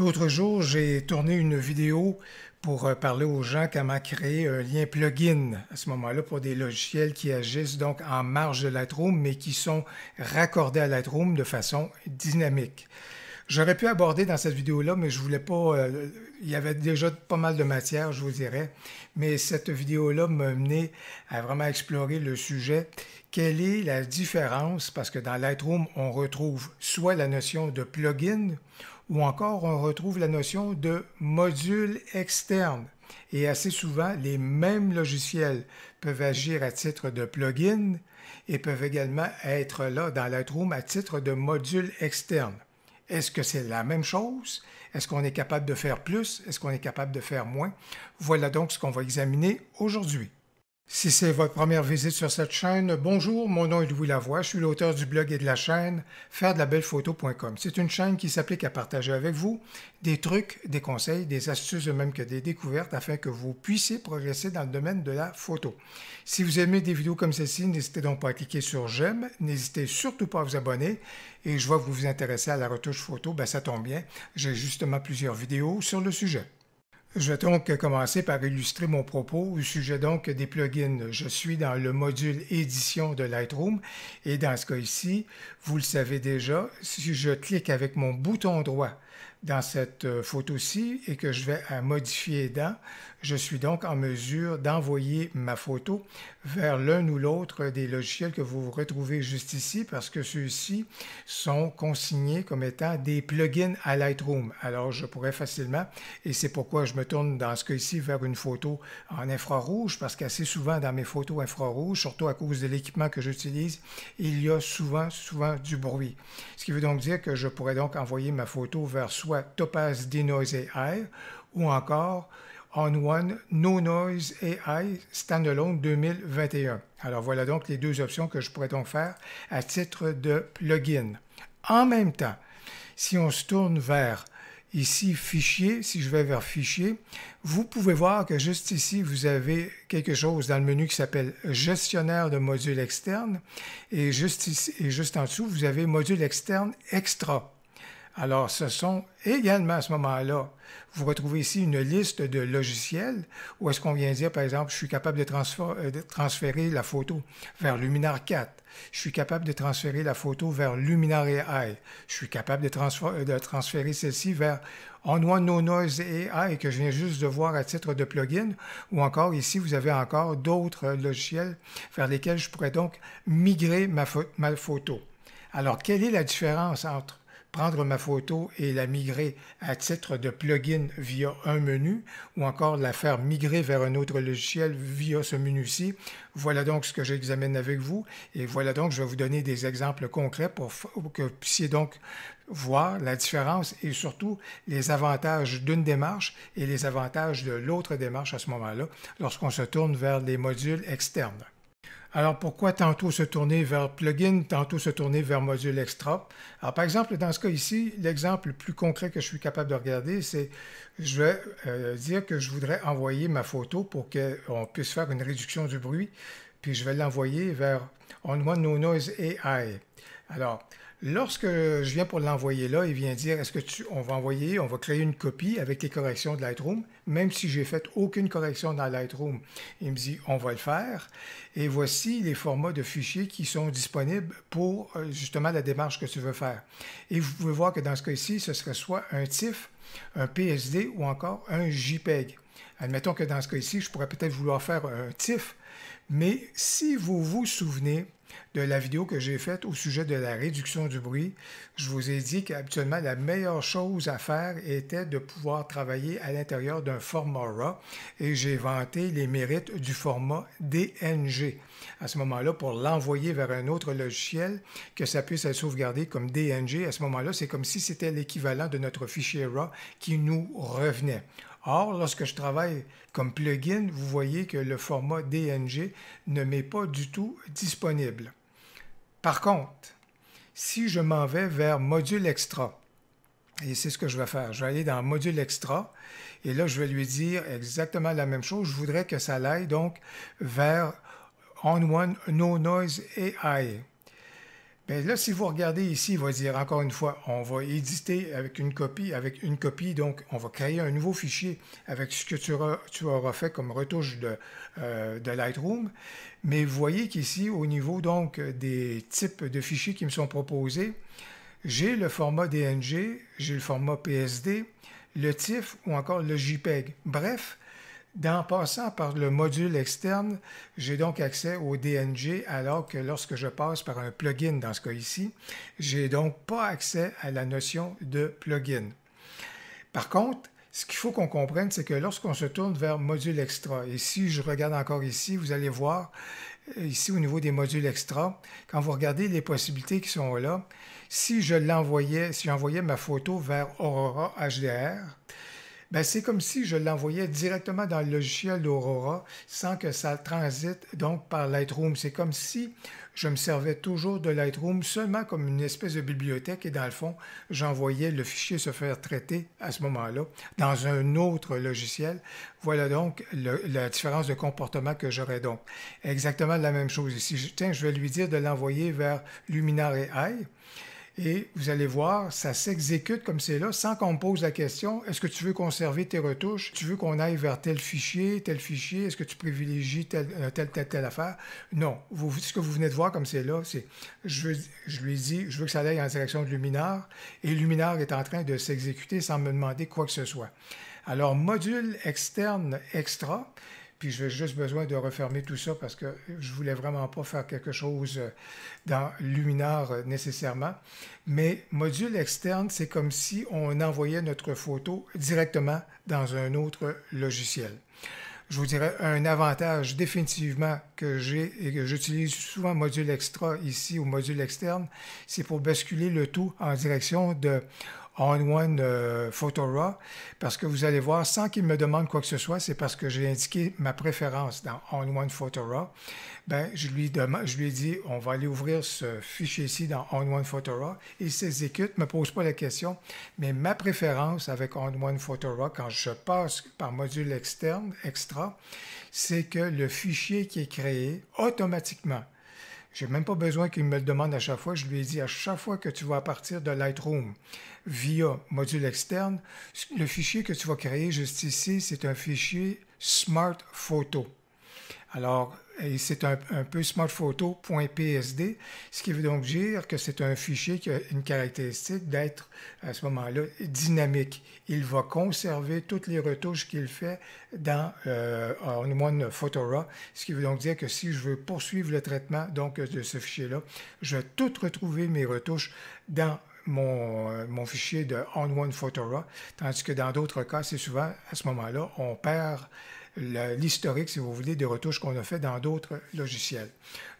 L'autre jour, j'ai tourné une vidéo pour euh, parler aux gens comment créer un lien plugin à ce moment-là pour des logiciels qui agissent donc en marge de Lightroom, mais qui sont raccordés à Lightroom de façon dynamique. J'aurais pu aborder dans cette vidéo-là, mais je voulais pas. Euh, il y avait déjà pas mal de matière, je vous dirais. Mais cette vidéo-là m'a mené à vraiment explorer le sujet. Quelle est la différence? Parce que dans Lightroom, on retrouve soit la notion de plugin ou encore on retrouve la notion de module externe. Et assez souvent, les mêmes logiciels peuvent agir à titre de plugin et peuvent également être là dans Lightroom à titre de module externe. Est-ce que c'est la même chose? Est-ce qu'on est capable de faire plus? Est-ce qu'on est capable de faire moins? Voilà donc ce qu'on va examiner aujourd'hui. Si c'est votre première visite sur cette chaîne, bonjour, mon nom est Louis Lavoie, je suis l'auteur du blog et de la chaîne faire de la belle photo.com. C'est une chaîne qui s'applique à partager avec vous des trucs, des conseils, des astuces, même que des découvertes afin que vous puissiez progresser dans le domaine de la photo. Si vous aimez des vidéos comme celle-ci, n'hésitez donc pas à cliquer sur j'aime, n'hésitez surtout pas à vous abonner et je vois que vous vous intéressez à la retouche photo, ben ça tombe bien, j'ai justement plusieurs vidéos sur le sujet. Je vais donc commencer par illustrer mon propos au sujet donc des plugins. Je suis dans le module édition de Lightroom et dans ce cas ici, vous le savez déjà, si je clique avec mon bouton droit dans cette euh, photo-ci et que je vais euh, modifier dans, je suis donc en mesure d'envoyer ma photo vers l'un ou l'autre des logiciels que vous retrouvez juste ici parce que ceux-ci sont consignés comme étant des plugins à Lightroom. Alors je pourrais facilement, et c'est pourquoi je me tourne dans ce cas-ci vers une photo en infrarouge parce qu'assez souvent dans mes photos infrarouges, surtout à cause de l'équipement que j'utilise, il y a souvent, souvent du bruit. Ce qui veut donc dire que je pourrais donc envoyer ma photo vers soit Topaz Denoise AI ou encore On-One No Noise AI Standalone 2021. Alors voilà donc les deux options que je pourrais donc faire à titre de plugin. En même temps, si on se tourne vers ici Fichier, si je vais vers Fichier, vous pouvez voir que juste ici, vous avez quelque chose dans le menu qui s'appelle Gestionnaire de modules externes et juste, ici, et juste en dessous, vous avez Module externe extra. Alors, ce sont également à ce moment-là, vous retrouvez ici une liste de logiciels où est-ce qu'on vient dire, par exemple, je suis capable de, euh, transférer, la photo vers Luminar 4, je suis capable de transférer la photo vers Luminar AI, je suis capable de, euh, transférer, celle-ci vers On One Noise AI que je viens juste de voir à titre de plugin, ou encore ici, vous avez encore d'autres logiciels vers lesquels je pourrais donc migrer ma photo. Alors, quelle est la différence entre prendre ma photo et la migrer à titre de plugin via un menu ou encore la faire migrer vers un autre logiciel via ce menu-ci. Voilà donc ce que j'examine avec vous et voilà donc je vais vous donner des exemples concrets pour que vous puissiez donc voir la différence et surtout les avantages d'une démarche et les avantages de l'autre démarche à ce moment-là lorsqu'on se tourne vers les modules externes. Alors pourquoi tantôt se tourner vers plugin, tantôt se tourner vers module extra? Alors par exemple, dans ce cas ici, l'exemple le plus concret que je suis capable de regarder, c'est je vais euh, dire que je voudrais envoyer ma photo pour qu'on puisse faire une réduction du bruit, puis je vais l'envoyer vers On One No Noise AI. Alors, Lorsque je viens pour l'envoyer là, il vient dire est-ce que tu, on va envoyer, on va créer une copie avec les corrections de Lightroom, même si j'ai fait aucune correction dans Lightroom. Il me dit on va le faire. Et voici les formats de fichiers qui sont disponibles pour euh, justement la démarche que tu veux faire. Et vous pouvez voir que dans ce cas-ci, ce serait soit un TIFF, un PSD ou encore un JPEG. Admettons que dans ce cas-ci, je pourrais peut-être vouloir faire un TIFF, mais si vous vous souvenez de la vidéo que j'ai faite au sujet de la réduction du bruit, je vous ai dit qu'habituellement la meilleure chose à faire était de pouvoir travailler à l'intérieur d'un format RAW et j'ai vanté les mérites du format DNG. À ce moment-là, pour l'envoyer vers un autre logiciel, que ça puisse être sauvegardé comme DNG, à ce moment-là, c'est comme si c'était l'équivalent de notre fichier RAW qui nous revenait. Or, lorsque je travaille comme plugin, vous voyez que le format DNG ne m'est pas du tout disponible. Par contre, si je m'en vais vers Module Extra, et c'est ce que je vais faire. Je vais aller dans Module Extra et là, je vais lui dire exactement la même chose. Je voudrais que ça aille donc vers On One No Noise AI. Mais ben là, si vous regardez ici, il va dire encore une fois, on va éditer avec une copie, avec une copie, donc on va créer un nouveau fichier avec ce que tu, auras, fait comme retouche euh, de, Lightroom. Mais vous voyez qu'ici, au niveau donc des types de fichiers qui me sont proposés, j'ai le format DNG, j'ai le format PSD, le TIFF ou encore le JPEG. Bref, en passant par le module externe, j'ai donc accès au DNG, alors que lorsque je passe par un plugin, dans ce cas ici, j'ai donc pas accès à la notion de plugin. Par contre, ce qu'il faut qu'on comprenne, c'est que lorsqu'on se tourne vers module extra, et si je regarde encore ici, vous allez voir, euh, ici au niveau des modules extra, quand vous regardez les possibilités qui sont là, si je l'envoyais, si j'envoyais ma photo vers Aurora HDR, ben, c'est comme si je l'envoyais directement dans le logiciel d'Aurora sans que ça transite donc par Lightroom. C'est comme si je me servais toujours de Lightroom seulement comme une espèce de bibliothèque et dans le fond, j'envoyais le fichier se faire traiter à ce moment-là dans un autre logiciel. Voilà donc la différence de comportement que j'aurais donc. Exactement la même chose ici. Tiens, je vais lui dire de l'envoyer vers Luminar AI. Et vous allez voir, ça s'exécute comme c'est là, sans qu'on me pose la question, est-ce que tu veux conserver tes retouches? Tu veux qu'on aille vers tel fichier, tel fichier? Est-ce que tu privilégies telle, euh, telle, telle, affaire? Non. ce que vous venez de voir comme c'est là, c'est, je, lui dis, je veux que ça aille en direction de Luminar, et Luminar est en train de s'exécuter sans me demander quoi que ce soit. Alors, module externe extra, puis je vais juste besoin de refermer tout ça parce que je voulais vraiment pas faire quelque chose euh, dans Luminar euh, nécessairement. Mais module externe, c'est comme si on envoyait notre photo directement dans un autre logiciel je vous dirais, un avantage définitivement que j'ai et que j'utilise souvent module extra ici ou module externe, c'est pour basculer le tout en direction de on-One euh, Photo Raw, parce que vous allez voir, sans qu'il me demande quoi que ce soit, c'est parce que j'ai indiqué ma préférence dans On-One Photo Raw. Ben, je, lui je lui ai dit, on va aller ouvrir ce fichier-ci dans On-One Photo Raw. Il s'exécute, ne me pose pas la question, mais ma préférence avec On-One Photo Raw, quand je passe par module externe, extra, c'est que le fichier qui est créé automatiquement, je n'ai même pas besoin qu'il me le demande à chaque fois. Je lui ai dit à chaque fois que tu vas partir de Lightroom via module externe, le fichier que tu vas créer juste ici, c'est un fichier Smart Photo. Alors, c'est un, un, peu smartphoto.psd, ce qui veut donc dire que c'est un fichier qui a une caractéristique d'être à ce moment-là dynamique. Il va conserver toutes les retouches qu'il fait dans euh, Photora, ce qui veut donc dire que si je veux poursuivre le traitement donc de ce fichier-là, je vais tout retrouver mes retouches dans euh, mon, fichier de On-One Photora, tandis que dans d'autres cas, c'est souvent à ce moment-là, on perd l'historique, si vous voulez, des retouches qu'on a fait dans d'autres logiciels.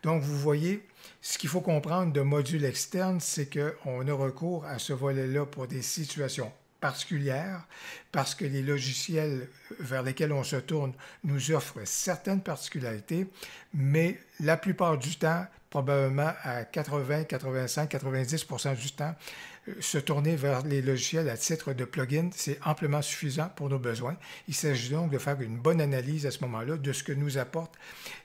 Donc, vous voyez, ce qu'il faut comprendre de module externe, c'est qu'on a recours à ce volet-là pour des situations particulière parce que les logiciels vers lesquels on se tourne nous offrent certaines particularités, mais la plupart du temps, probablement à 80, 85, 90 du temps, euh, se tourner vers les logiciels à titre de plugin, c'est amplement suffisant pour nos besoins. Il s'agit donc de faire une bonne analyse à ce moment-là de ce que nous apportent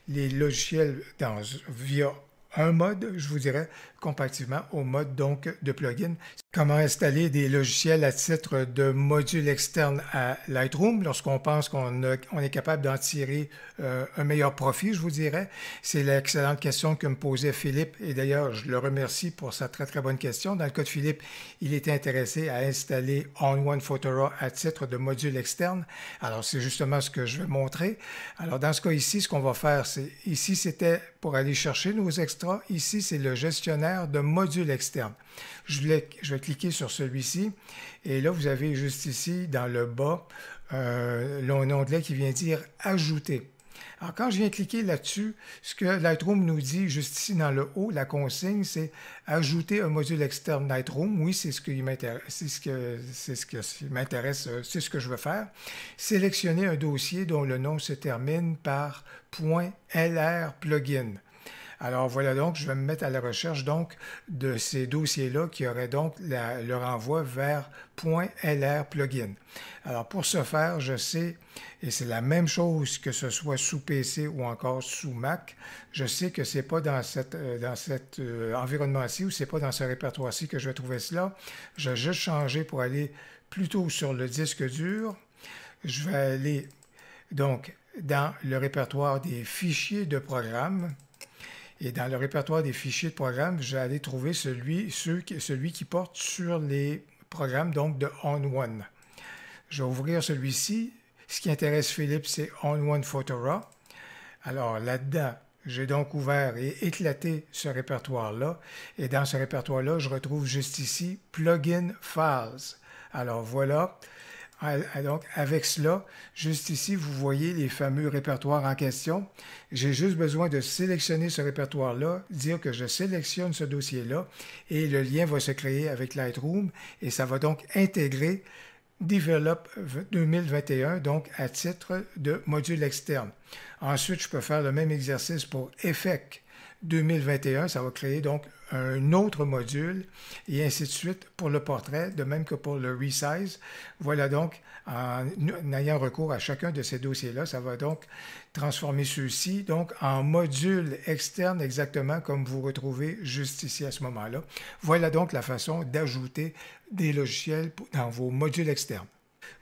les logiciels dans, via un mode, je vous dirais, comparativement au mode donc de plugin. Comment installer des logiciels à titre de module externe à Lightroom lorsqu'on pense qu'on est capable d'en tirer euh, un meilleur profit, je vous dirais? C'est l'excellente question que me posait Philippe et d'ailleurs, je le remercie pour sa très très bonne question. Dans le cas de Philippe, il était intéressé à installer On-One Photora à titre de module externe. Alors, c'est justement ce que je vais montrer. Alors, dans ce cas ici, ce qu'on va faire, c'est ici, c'était pour aller chercher nos extras. Ici, c'est le gestionnaire de module externe. Je, vais cliquer sur celui-ci et là, vous avez juste ici, dans le bas, euh, l'onglet onglet qui vient dire « Ajouter ». Alors, quand je viens cliquer là-dessus, ce que Lightroom nous dit juste ici dans le haut, la consigne, c'est ajouter un module externe Lightroom. Oui, c'est ce qui m'intéresse, c'est ce que, c'est ce qui m'intéresse, euh, c'est ce que je veux faire. Sélectionner un dossier dont le nom se termine par .lr plugin. Alors voilà donc, je vais me mettre à la recherche donc de ces dossiers-là qui auraient donc le renvoi renvoi vers .lr plugin. Alors pour ce faire, je sais, et c'est la même chose que ce soit sous PC ou encore sous Mac, je sais que ce n'est pas dans cet euh, euh, environnement-ci ou n'est pas dans ce répertoire-ci que je vais trouver cela. Je vais juste changer pour aller plutôt sur le disque dur. Je vais aller donc dans le répertoire des fichiers de programme et dans le répertoire des fichiers de programme, vais aller trouver celui, celui qui porte sur les programmes donc de On-One. Je vais ouvrir celui-ci. Ce qui intéresse Philippe, c'est On-One Photora. Alors là-dedans, j'ai donc ouvert et éclaté ce répertoire-là. Et dans ce répertoire-là, je retrouve juste ici Plugin Files. Alors voilà, ah, ah, donc, avec cela, juste ici, vous voyez les fameux répertoires en question. J'ai juste besoin de sélectionner ce répertoire-là, dire que je sélectionne ce dossier-là et le lien va se créer avec Lightroom et ça va donc intégrer Develop 2021, donc à titre de module externe. Ensuite, je peux faire le même exercice pour Effect 2021. Ça va créer donc un autre module et ainsi de suite pour le portrait, de même que pour le resize. Voilà donc, en, ayant recours à chacun de ces dossiers-là, ça va donc transformer ceux-ci donc en module externe exactement comme vous retrouvez juste ici à ce moment-là. Voilà donc la façon d'ajouter des logiciels dans vos modules externes.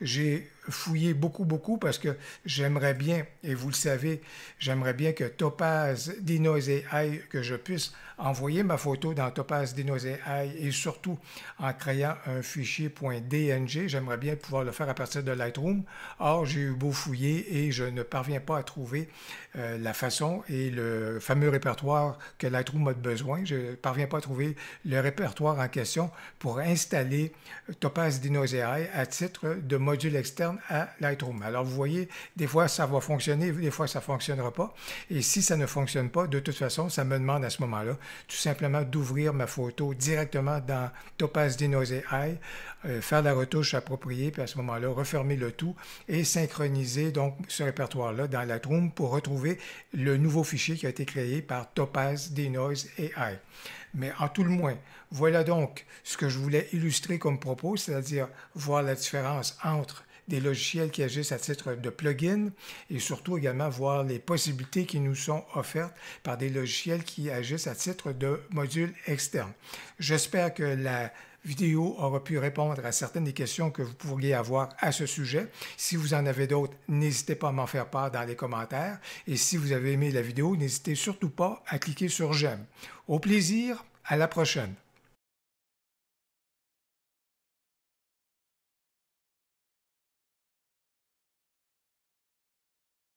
J'ai fouillé beaucoup, beaucoup parce que j'aimerais bien, et vous le savez, j'aimerais bien que Topaz, Denoise que je puisse envoyer ma photo dans Topaz, Denoise et et surtout en créant un fichier .dng. J'aimerais bien pouvoir le faire à partir de Lightroom. Or, j'ai eu beau fouiller et je ne parviens pas à trouver euh, la façon et le fameux répertoire que Lightroom a besoin. Je ne parviens pas à trouver le répertoire en question pour installer Topaz, Denoise à titre de module externe à Lightroom. Alors vous voyez, des fois ça va fonctionner, des fois ça ne fonctionnera pas. Et si ça ne fonctionne pas, de toute façon, ça me demande à ce moment-là tout simplement d'ouvrir ma photo directement dans Topaz Dinos AI, euh, faire la retouche appropriée, puis à ce moment-là, refermer le tout et synchroniser donc ce répertoire-là dans la Troom pour retrouver le nouveau fichier qui a été créé par Topaz, Denoise et AI. Mais en tout le moins, voilà donc ce que je voulais illustrer comme propos, c'est-à-dire voir la différence entre des logiciels qui agissent à titre de plugin et surtout également voir les possibilités qui nous sont offertes par des logiciels qui agissent à titre de modules externe. J'espère que la vidéo aura pu répondre à certaines des questions que vous pourriez avoir à ce sujet. Si vous en avez d'autres, n'hésitez pas à m'en faire part dans les commentaires. Et si vous avez aimé la vidéo, n'hésitez surtout pas à cliquer sur j'aime. Au plaisir, à la prochaine.